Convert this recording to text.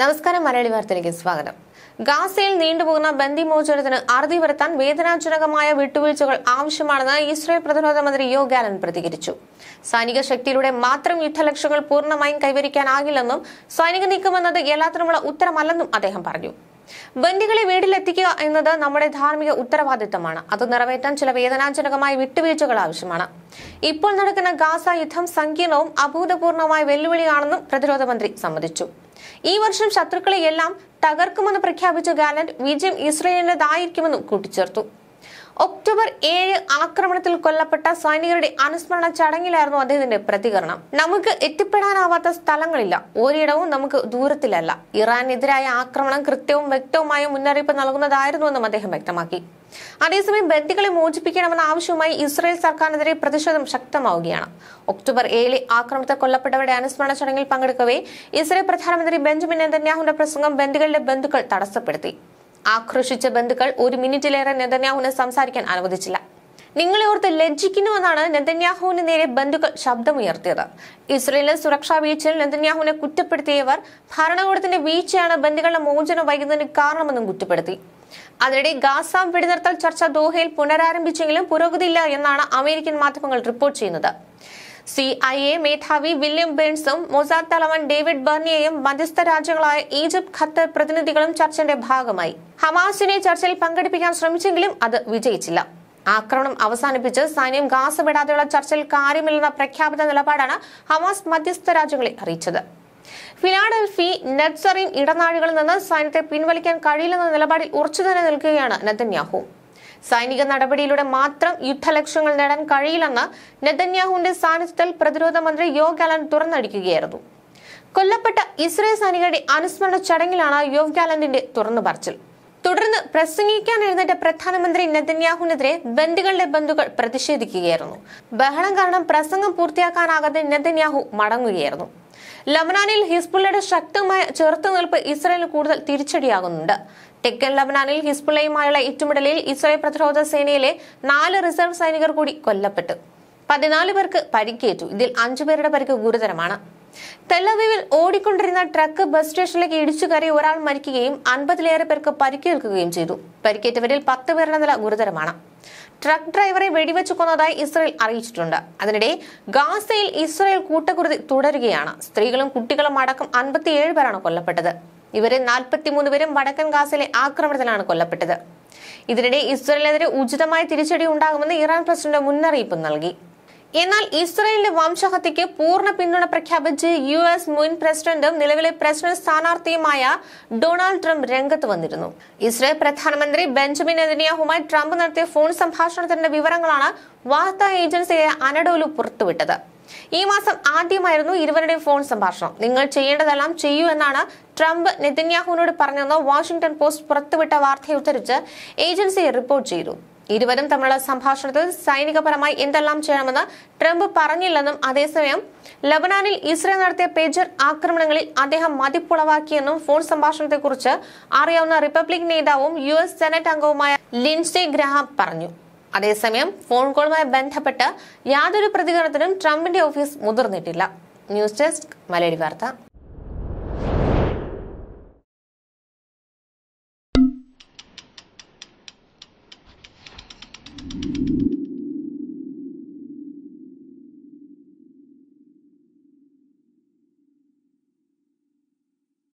നമസ്കാരം മലയാളി വാർത്തയിലേക്ക് സ്വാഗതം ഗാസയിൽ നീണ്ടുപോകുന്ന ബന്ദിമോചനത്തിന് അറുതി വരുത്താൻ വേദനാജനകമായ വിട്ടുവീഴ്ചകൾ ആവശ്യമാണെന്ന് ഇസ്രയേൽ പ്രതിരോധ മന്ത്രി യോ ഗാലൻ പ്രതികരിച്ചു സൈനിക ശക്തിയിലൂടെ മാത്രം യുദ്ധലക്ഷ്യങ്ങൾ പൂർണ്ണമായും കൈവരിക്കാനാകില്ലെന്നും സൈനിക നീക്കമെന്നത് എല്ലാത്തിനുമുള്ള ഉത്തരമല്ലെന്നും അദ്ദേഹം പറഞ്ഞു ബന്ദികളെ വീട്ടിലെത്തിക്കുക എന്നത് നമ്മുടെ ധാർമ്മിക ഉത്തരവാദിത്തമാണ് അത് നിറവേറ്റാൻ ചില വേദനാജനകമായ വിട്ടുവീഴ്ചകൾ ആവശ്യമാണ് ഇപ്പോൾ നടക്കുന്ന ഗാസ യുദ്ധം സങ്കീർണവും അഭൂതപൂർണവുമായ വെല്ലുവിളിയാണെന്നും പ്രതിരോധ മന്ത്രി സമ്മതിച്ചു ഈ വർഷം ശത്രുക്കളെയെല്ലാം തകർക്കുമെന്ന് പ്രഖ്യാപിച്ച ഗാലന്റ് വിജയം ഇസ്രയേലിൻ്റെതായിരിക്കുമെന്നും കൂട്ടിച്ചേർത്തു ഒക്ടോബർ ഏഴ് ആക്രമണത്തിൽ കൊല്ലപ്പെട്ട സൈനികരുടെ അനുസ്മരണ ചടങ്ങിലായിരുന്നു അദ്ദേഹത്തിന്റെ പ്രതികരണം നമുക്ക് എത്തിപ്പെടാനാവാത്ത സ്ഥലങ്ങളില്ല ഒരിടവും നമുക്ക് ദൂരത്തിലല്ല ഇറാനെതിരായ ആക്രമണം കൃത്യവും വ്യക്തവുമായ മുന്നറിയിപ്പ് നൽകുന്നതായിരുന്നുവെന്നും അദ്ദേഹം വ്യക്തമാക്കി അതേസമയം ബന്ധികളെ മോചിപ്പിക്കണമെന്ന ആവശ്യവുമായി ഇസ്രായേൽ സർക്കാരിനെതിരെ പ്രതിഷേധം ശക്തമാവുകയാണ് ഒക്ടോബർ ഏഴിലെ ആക്രമണത്തെ കൊല്ലപ്പെട്ടവരുടെ അനുസ്മരണ ചടങ്ങിൽ പങ്കെടുക്കവേ ഇസ്രായേൽ പ്രധാനമന്ത്രി ബെഞ്ചമിൻ നെതന്യാഹുവിന്റെ പ്രസംഗം ബന്ധികളുടെ ബന്ധുക്കൾ തടസ്സപ്പെടുത്തി ആക്രോശിച്ച ബന്ധുക്കൾ ഒരു മിനിറ്റിലേറെ നെതന്യാഹുവിനെ സംസാരിക്കാൻ അനുവദിച്ചില്ല നിങ്ങളെ ഓർത്ത് ലജ്ജിക്കുന്നുവെന്നാണ് നെതന്യാഹുവിന് നേരെ ബന്ധുക്കൾ ശബ്ദമുയർത്തിയത് ഇസ്രയേലിലെ സുരക്ഷാ വീഴ്ചയിൽ നെതന്യാഹുവിനെ കുറ്റപ്പെടുത്തിയവർ ഭരണകൂടത്തിന്റെ വീഴ്ചയാണ് ബന്ധുക്കളുടെ മോചനം വൈകുന്നതിന് കാരണമെന്നും കുറ്റപ്പെടുത്തി അതിനിടെ ഗാസ വെടിനിർത്തൽ ചർച്ച ദോഹയിൽ പുനരാരംഭിച്ചെങ്കിലും പുരോഗതിയില്ല എന്നാണ് അമേരിക്കൻ മാധ്യമങ്ങൾ റിപ്പോർട്ട് ചെയ്യുന്നത് സി ഐ എ മേധാവി വില്യം ബേൺസും മൊസാദ് തലവൻ ഡേവിഡ് ബർണിയെയും മധ്യസ്ഥ രാജ്യങ്ങളായ ഈജിപ്ത് ഖത്തർ പ്രതിനിധികളും ചർച്ചയുടെ ഭാഗമായി ഹമാസിനെ ചർച്ചയിൽ പങ്കെടുപ്പിക്കാൻ ശ്രമിച്ചെങ്കിലും അത് വിജയിച്ചില്ല ആക്രമണം അവസാനിപ്പിച്ച് സൈന്യം ഗാസ് വിടാതെയുള്ള ചർച്ചയിൽ കാര്യമില്ലെന്ന പ്രഖ്യാപിത നിലപാടാണ് ഹമാസ് മധ്യസ്ഥ രാജ്യങ്ങളെ അറിയിച്ചത് ഫിനാഡൽഫി നെറ്റ്സറിൻ ഇടനാഴികളിൽ നിന്ന് സൈന്യത്തെ പിൻവലിക്കാൻ കഴിയില്ലെന്ന നിലപാടിൽ ഉറച്ചു തന്നെ നിൽക്കുകയാണ് നെതന്യാഹു സൈനിക നടപടിയിലൂടെ മാത്രം യുദ്ധലക്ഷ്യങ്ങൾ നേടാൻ കഴിയില്ലെന്ന് നെതന്യാഹുവിന്റെ സാന്നിധ്യത്തിൽ പ്രതിരോധ മന്ത്രി യോ ഗാലൻ തുറന്നടിക്കുകയായിരുന്നു കൊല്ലപ്പെട്ട ഇസ്രയേൽ സൈനികരുടെ അനുസ്മരണ ചടങ്ങിലാണ് യോവ് ഗാലന്റിന്റെ തുറന്നു പറച്ചിൽ തുടർന്ന് പ്രസംഗിക്കാൻ എഴുന്നേറ്റ പ്രധാനമന്ത്രി നെതന്യാഹുനെതിരെ ബന്ദികളുടെ ബന്ധുക്കൾ പ്രതിഷേധിക്കുകയായിരുന്നു ബഹളം കാരണം പ്രസംഗം പൂർത്തിയാക്കാനാകാതെ നെതന്യാഹു മടങ്ങുകയായിരുന്നു ലബനാനിൽ ഹിസ്ബുള്ളയുടെ ശക്തമായ ചെറുത്തുനിൽപ്പ് ഇസ്രയേലിന് കൂടുതൽ തിരിച്ചടിയാകുന്നുണ്ട് തെക്കൻ ലബനാനിൽ ഹിസ്ബുള്ളയുമായുള്ള ഏറ്റുമുടലിൽ ഇസ്രയേൽ പ്രതിരോധ സേനയിലെ നാല് റിസർവ് സൈനികർ കൂടി കൊല്ലപ്പെട്ടു പതിനാല് പേർക്ക് പരിക്കേറ്റു ഇതിൽ അഞ്ചു പേരുടെ പരിക്ക് ഗുരുതരമാണ് തെല്ലവീവിൽ ഓടിക്കൊണ്ടിരുന്ന ട്രക്ക് ബസ് സ്റ്റേഷനിലേക്ക് ഇടിച്ചു കയറി ഒരാൾ മരിക്കുകയും അൻപതിലേറെ പേർക്ക് പരിക്കേൽക്കുകയും ചെയ്തു പരിക്കേറ്റവരിൽ പത്ത് പേരുടെ നില ഗുരുതരമാണ് ട്രക്ക് ഡ്രൈവറെ വെടിവെച്ചു കൊന്നതായി ഇസ്രയേൽ അറിയിച്ചിട്ടുണ്ട് അതിനിടെ ഗാസയിൽ ഇസ്രയേൽ കൂട്ടക്കുരുതി തുടരുകയാണ് സ്ത്രീകളും കുട്ടികളും അടക്കം അൻപത്തിയേഴ് പേരാണ് കൊല്ലപ്പെട്ടത് ഇവരെ നാൽപ്പത്തിമൂന്ന് പേരും വടക്കൻ ഗാസയിലെ ആക്രമണത്തിലാണ് കൊല്ലപ്പെട്ടത് ഇതിനിടെ ഇസ്രയേലിനെതിരെ ഉചിതമായ തിരിച്ചടി ഉണ്ടാകുമെന്ന് ഇറാൻ പ്രസിഡന്റ് മുന്നറിയിപ്പ് നൽകി എന്നാൽ ഇസ്രയേലിന്റെ വംശഹത്യക്ക് പൂർണ്ണ പിന്തുണ പ്രഖ്യാപിച്ച് യു എസ് മുൻ പ്രസിഡന്റും നിലവിലെ പ്രസിഡന്റ് സ്ഥാനാർത്ഥിയുമായ ഡൊണാൾഡ് ട്രംപ് രംഗത്ത് വന്നിരുന്നു ഇസ്രയേൽ പ്രധാനമന്ത്രി ബെഞ്ചമിൻ നെതന്യാഹുമായി ട്രംപ് നടത്തിയ ഫോൺ സംഭാഷണത്തിന്റെ വിവരങ്ങളാണ് വാർത്താ ഏജൻസിയായ അനഡോലു പുറത്തുവിട്ടത് ഈ മാസം ആദ്യമായിരുന്നു ഇരുവരുടെയും ഫോൺ സംഭാഷണം നിങ്ങൾ ചെയ്യേണ്ടതെല്ലാം ചെയ്യൂ എന്നാണ് ട്രംപ് നെതിന്യാഹുവിനോട് പറഞ്ഞതെന്ന് വാഷിംഗ്ടൺ പോസ്റ്റ് പുറത്തുവിട്ട വാർത്തയെ ഉദ്ധരിച്ച് ഏജൻസി റിപ്പോർട്ട് ചെയ്തു ഇരുവരും തമ്മിലുള്ള സംഭാഷണത്തിൽ സൈനികപരമായി എന്തെല്ലാം ചെയ്യണമെന്ന് ട്രംപ് പറഞ്ഞില്ലെന്നും അതേസമയം ലബനാനിൽ ഇസ്രയേൽ നടത്തിയ പേജർ ആക്രമണങ്ങളിൽ അദ്ദേഹം മതിപ്പുളവാക്കിയെന്നും ഫോൺ സംഭാഷണത്തെക്കുറിച്ച് അറിയാവുന്ന റിപ്പബ്ലിക് നേതാവും യു എസ് സെനറ്റ് അംഗവുമായ ലിൻസെ ഗ്രഹാം പറഞ്ഞു അതേസമയം ഫോൺ കോളുമായി ബന്ധപ്പെട്ട് യാതൊരു പ്രതികരണത്തിനും ട്രംപിന്റെ ഓഫീസ് മുതിർന്നിട്ടില്ല ന്യൂസ് ഡെസ്ക് മലയാളി വാർത്ത